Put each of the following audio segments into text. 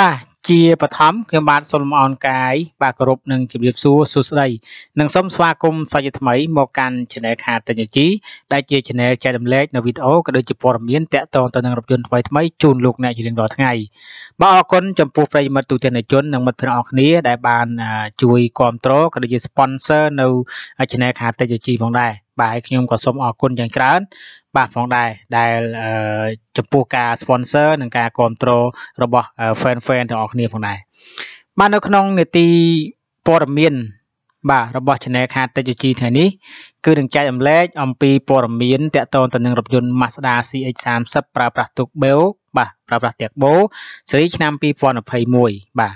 បាទជាបឋមខ្ញុំបាទសូមអរកាយបាទគោរពនិងជម្រាបសួរសួស្តីនិងសូមស្វាគមន៍សាជាថ្មីមកកាន់ Channel ខាតិញជីដែលជា Channel ចែករំលែកនៅវីដេអូក៏ដូចជាព័ត៌មានតាក់ទងទៅនឹងរថយន្តថ្មីថ្មីជូនលោកអ្នកជារៀងរាល់ថ្ងៃបាទអរគុណចំពោះប្រិយមិត្តទូទាំងជននិងមិត្តភ័ក្តិអរគ្នាដែលបានជួយគ្រប់គ្រងក៏ដូចជា sponsor នៅ Channel ខាតិញជីផងដែរបាទខ្ញុំក៏សូមអរគុណយ៉ាងច្រើនបាទផងដែរដែលចំពោះការ sponsor និងការគ្រប់គ្រងរបស់ fan fan ទាំងអស់គ្នាផងដែរបាទនៅក្នុងនេតិព័ត៌មានបាទរបស់ Channel ខាតិចជីថ្ងៃនេះគឺនឹងចែកអំលែកអំពីព័ត៌មានតកតងទៅនឹងរថយន្ត Mazda CX-30 ប្រើប្រាស់ទូកបេលបាទប្រើប្រាស់ទៀកបោស៊េរីឆ្នាំ2021បាទ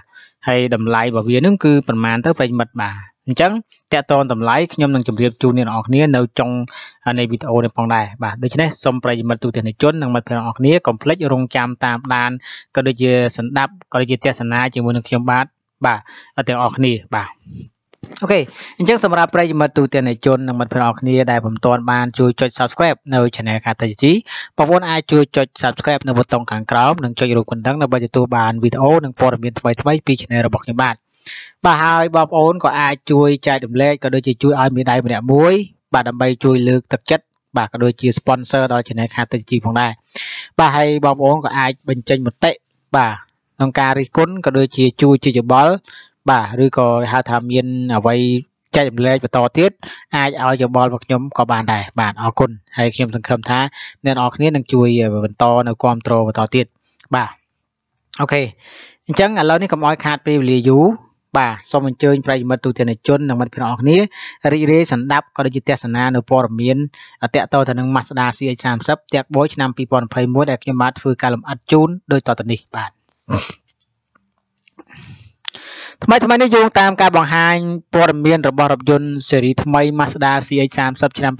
ហើយតម្លៃរបស់វានឹងគឺ ប្រហែលទៅប្រិមិត្តបាទអញ្ចឹងតកតងតម្លៃខ្ញុំនឹងជម្រាបជូនអ្នកនរគ្នានៅចុងនៃវីដេអូនេះផងដែរបាទដូច្នេះសូមប្រិយមិត្តទូទាំងជននិងមិត្តភ័ក្តិអ្នកនរគ្នាកុំភ្លេចរងចាំតាមដានក៏ដូចជាសម្ដាប់ក៏ដូចជាទស្សនាជាមួយនឹងខ្ញុំបាទបាទទាំងអស់គ្នាបាទអូខេអញ្ចឹងសម្រាប់ប្រិយមិត្តទូទាំងជននិងមិត្តភ័ក្តិអរគ្នាដែលពុំទាន់បានជួយចុច Subscribe នៅ Channel កាតាជីបងប្អូនអាចជួយចុច Subscribe នៅប៊ូតុងខាងក្រោមនិងចុចរូបកណ្ដឹងដើម្បីទទួលបានវីដេអូនិងព័ត៌មានថ្មីៗពី Channel របស់ខ្ញុំបាទបាទហើយបងប្អូនក៏អាចជួយចែករំលែកក៏ដូចជាជួយឲ្យមានដៃម្នាក់មួយបាទដើម្បីជួយលើកទឹកចិត្តបាទក៏ដូចជា sponsor ដល់ Channel កាតាជីផងដែរបាទហើយបងប្អូនក៏អាចបញ្ចេញមតិបាទក្នុងការរិះគន់ក៏ដូចជាជួយជាយោបល់បាទឬក៏គេហៅថាមានអ្វីចែកចម្លែកបន្តទៀតអាចឲ្យយោបល់មកខ្ញុំក៏បានដែរបាទអរគុណហើយខ្ញុំសង្ឃឹមថាអ្នកនរគ្នានឹងជួយបន្តនៅគ្រប់គ្រងបន្តទៀតបាទអូខេអញ្ចឹងឥឡូវនេះកុំឲ្យខាតពេលវេលាយូរបាទសូមអញ្ជើញប្រិយមិត្តទូទាំងជននិងមិត្តភ័ក្តិអរគ្នារីករាយសម្ដាប់ក៏ដូចជាទេសនានៅព័ត៌មានតកតទៅនឹង Mazda CX30 តាក់បុយឆ្នាំ2021ដែលខ្ញុំបានធ្វើការលំអិតជូនដោយតទៅនេះបាទថ្មីថ្មីនេះយោងតាមការបង្ហាញព័ត៌មានរបស់រថយន្តស៊េរីថ្មី Mazda CX-30 ឆ្នាំ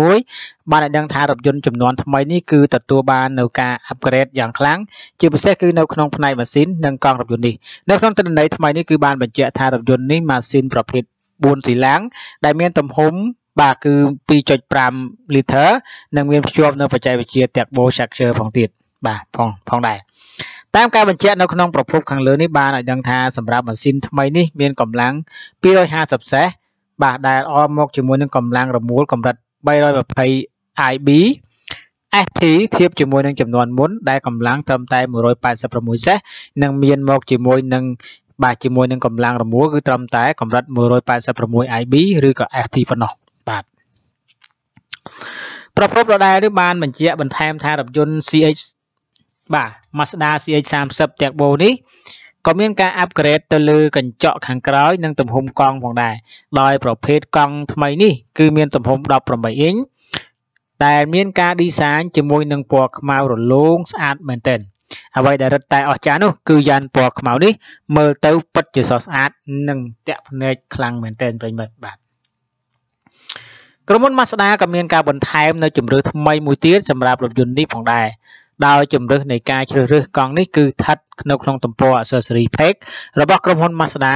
2021បានឲ្យដឹងថារថយន្តចំនួនថ្មីនេះគឺទទួលបាននៅការ upgrade យ៉ាងខ្លាំងជាពិសេសគឺនៅក្នុងផ្នែកម៉ាស៊ីននិងកង់រថយន្តនេះនៅក្នុងទិន្នន័យថ្មីនេះគឺបានបញ្ជាក់ថារថយន្តនេះម៉ាស៊ីនប្រភេទ4សីឡាងដែលមានទំហំបាទគឺ2.5លីត្រនិងមានភ្ជាប់នៅបច្ចេកវិទ្យា Turbo Charger ផងទៀត។បាទផងផងដែរតាមការបញ្ជាក់នៅក្នុងប្រភពខាងលើនេះបានឲ្យដឹងថាសម្រាប់ម៉ាស៊ីនថ្មីនេះមានកម្លាំង250សេះបាទដែលអមមកជាមួយនឹងកម្លាំងរមួលកម្រិត320 IB SP ធៀបជាមួយនឹងចំនួនមុនដែលកម្លាំងត្រឹមតែ186សេះនិងមានមកជាមួយនឹងបាទជាមួយនឹងកម្លាំងរមួលគឺត្រឹមតែកម្រិត186 IB ឬក៏ FT ប៉ុណ្ណោះបាទប្រភពដដែលនេះបានបញ្ជាក់បន្ថែមថារថយន្ត CH បាទ Mazda CX-30 ទាំងបូនេះក៏មានការ upgrade ទៅលើកញ្ចក់ខាងក្រោយនិងទំហំកង់ផងដែរដោយប្រភេទកង់ថ្មីនេះគឺមានទំហំ18អ៊ីងដែលមានការ design ជាមួយ នឹងពណ៌ខ្មៅរលោងស្អាតមែនទែនអ្វីដែលរឹតតែអស្ចារ្យនោះ គឺយ៉ានពណ៌ខ្មៅនេះមើលទៅពិតជាស្រស់ស្អាតនិងតាក់ភ្នែកខ្លាំងមែនទែនប្រិមិត្តបាទក្រុមហ៊ុន Mazda ក៏មានការបន្ថែមនៅជំរឿថ្មីមួយទៀតសម្រាប់រថយន្តនេះផងដែរដោយជំរឹះនៃការជ្រើសរើសកង់នេះគឺស្ថិតនៅក្នុងទំព័រ accessory pack របស់ក្រុមហ៊ុន Mazda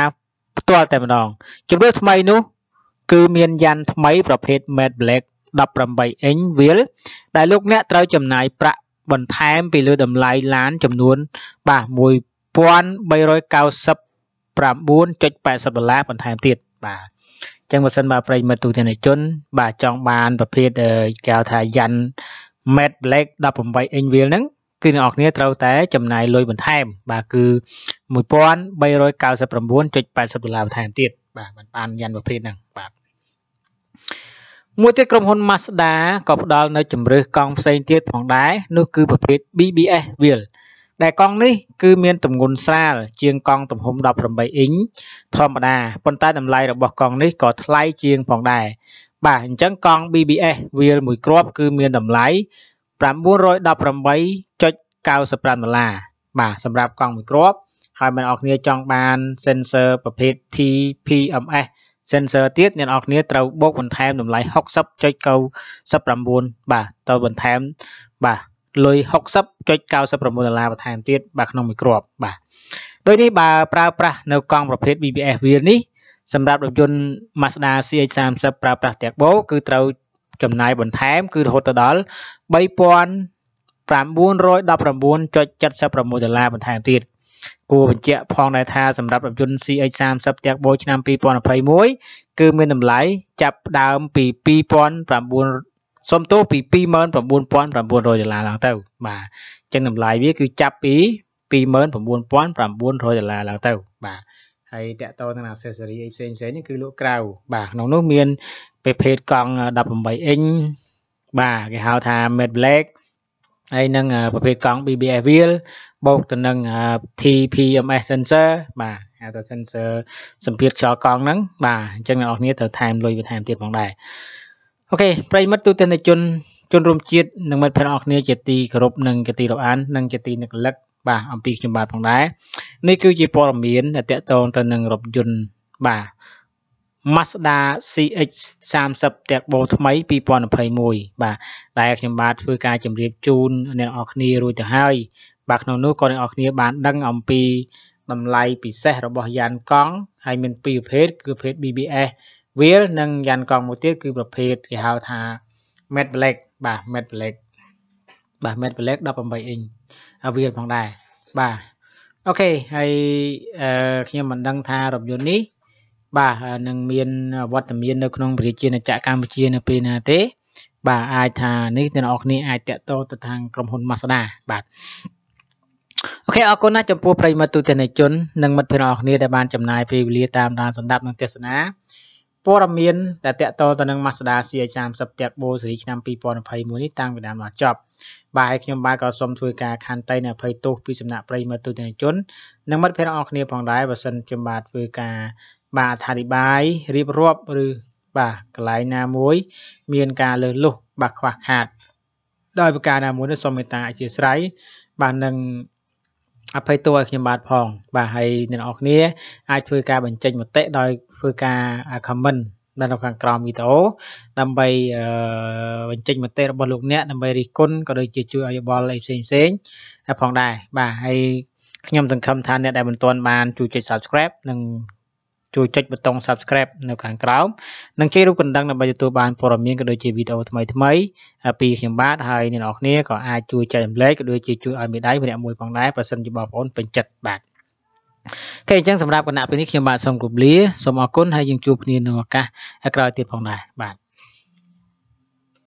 ផ្ទាល់តែម្ដងជំរឹះថ្មីនោះគឺមានយ៉ាន់ថ្មីប្រភេទ matte black 18 inch wheel ដែលលោកអ្នកត្រូវចំណាយប្រាក់បន្ថែមពីលើតម្លៃឡានចំនួន បាទ1399.80ដុល្លារបន្ថែមទៀតបាទអញ្ចឹងបើសិនបើប្រិយមិត្តទូទាំងជន បាទចង់បាន ប្រភេទគេហៅថាយ៉ាន់ matte black 18 inch wheel ហ្នឹងគឺអ្នកនាងត្រូវតែចំណាយលុយបន្ថែម បាទគឺ1399.80ដុល្លារបន្ថែមទៀតបាទបានបានយ៉ាងប្រភេទហ្នឹងបាទមួយទៀតក្រុមហ៊ុន Mazda ក៏ផ្ដល់នៅជំរើសកង់ផ្សេងទៀតផងដែរនោះគឺប្រភេទ BBS wheel ដែលកង់នេះគឺមានទម្ងន់ស្រាល ជាងកង់ទំហំ18អ៊ីងធម្មតាប៉ុន្តែតម្លៃរបស់កង់នេះក៏ថ្លៃជាងផងដែរបាទអញ្ចឹងកង់ BBS វាលមួយគ្រាប់គឺមានតម្លៃ918.95ដុល្លារបាទសម្រាប់កង់មួយគ្រាប់ ហើយអ្នកនរគ្នាចង់បាន sensor ប្រភេទ TPMS sensor ទៀតអ្នកនរគ្នាត្រូវបូកបន្ថែមតម្លៃ60.99បាទទៅបន្ថែមបាទលុយ60.99ដុល្លារបន្ថែមទៀតបាទក្នុងមួយគ្រាប់បាទដូចនេះបើប្រើប្រាស់នៅកង់ប្រភេទ BBS វាលនេះសម្រាប់រថយន្ត Mazda CX-30 ប្រើប្រាស់ទៀកបូគឺត្រូវចំណាយបន្ថែមគឺរហូតដល់3919.76ដុល្លារបន្ថែមទៀតគួរបញ្ជាក់ផងដែរថាសម្រាប់រថយន្ត CX-30 ទៀកបូឆ្នាំ2021គឺមានតម្លៃចាប់ផ្ដើមពី2009សំទោសពី29900ដុល្លារឡើងទៅ បាទអញ្ចឹងតម្លៃវា គឺចាប់ពី29900ដុល្លារឡើងទៅ បាទហើយតកតទៅនឹង accessory អីផ្សេងផ្សេងនេះគឺលក់ក្រៅបាទក្នុងនោះមានប្រភេទកង់18អ៊ីនបាទគេហៅថា Made Black ហើយនឹងប្រភេទកង់ BBS wheel បូកទៅនឹង TPMS sensor បាទហៅថា sensor សម្ពាធខ្យល់កង់ហ្នឹងបាទអញ្ចឹងអ្នកនរគ្នាត្រូវថែមលុយបន្ថែមទៀតផងដែរអូខេប្រិមិត្តទូទាំងជនជនរួមជាតិនិងមិត្តភ័ក្តិអរគ្នាជាទីគោរពនិងជាទីរាប់អាននិងជាទីនឹករលឹកបាទអំពីខ្ញុំបាទផងដែរនេះគឺជាព័ត៌មានដែលតកតងទៅនឹងរថយន្តបាទ Mazda CX30 តាកបោថ្មី2021បាទដែលខ្ញុំបាទធ្វើការជម្រាបជូនអ្នកនរគ្នារួចទៅហើយ បាទក្នុងនោះក៏អ្នកនរគ្នា បានដឹងអំពីតម្លៃពិសេសរបស់យ៉ានកង់ហើយមានពីរប្រភេទគឺប្រភេទ BBS wheel និងយ៉ានកង់មួយទៀតគឺប្រភេទគេហៅថា matte black បាទ matte black បាទ matte black 18អ៊ីនអា wheel ផងដែរបាទអូខេហើយខ្ញុំមិនដឹងថារថយន្តនេះ បាទនឹងមានវត្តមាននៅក្នុងប្រជាជាតិកម្ពុជានៅពេលណាទេ បាទអាចថានេះអ្នកនរគ្នាអាចតាក់ទងទៅທາງក្រុមហ៊ុន Mazda បាទអូខេអរគុណណាស់ចំពោះប្រិយមិត្តទូទាំងជននិងមិត្តភ័ក្តិអ្នកដែលបានចំណាយពេលវេលាតាមដានសម្ដាប់និងទស្សនាព័ត៌មានដែលតកតទៅនឹង Mazda CX-30 Turbo ស៊េរីឆ្នាំ2021នេះតាំងពីដើមដល់ចប់បាទហើយខ្ញុំបាទក៏សូមធ្វើការខន្តីនៅអភ័យទោសពីសំណាក់ប្រិយមិត្តទូទាំងជន និងមិត្តភ័ក្តិទាំងអស់គ្នាផងដែរបើសិនខ្ញុំបាទធ្វើការបាទអធិប្បាយរៀបរាប់ឬបាទកន្លែងណាមួយមានការលើសលុះបាទខ្វះខាត ដោយប្រការណាមួយនោះសូមមេត្តាអធិស្ឋានបាទនឹងអភ័យទោសឲ្យខ្ញុំបាទផង បាទហើយអ្នកនរគ្នាអាចធ្វើការបញ្ចេញមតិដោយធ្វើការ comment នៅខាងក្រោមវីដេអូដើម្បីបញ្ចេញមតិរបស់លោកអ្នកដើម្បីរិះគន់ក៏ដូចជាជួយឲ្យយោបល់អីផ្សេងផ្សេងផងដែរបាទហើយខ្ញុំសង្ឃឹមថាអ្នកដែលមិនទាន់បានជួយចុច subscribe និងជួយចុចប៊ូតុង Subscribe នៅខាងក្រោមនិងចុចរូបកណ្ដឹងដើម្បីទទួលបានព័ត៌មានក៏ដូចជាវីដេអូថ្មីថ្មីពីខ្ញុំបាទហើយអ្នកនរគ្នាក៏អាចជួយចែករំលែកក៏ដូចជាជួយឲ្យមេដៃម្នាក់មួយផងដែរប្រសិនជាបងប្អូនពេញចិត្តបាទអូខេអញ្ចឹងសម្រាប់គណៈពេលនេះខ្ញុំបាទសូមគម្លាសូមអរគុណហើយយើងជួបគ្នានៅឱកាសក្រោយទៀតផងដែរបាទ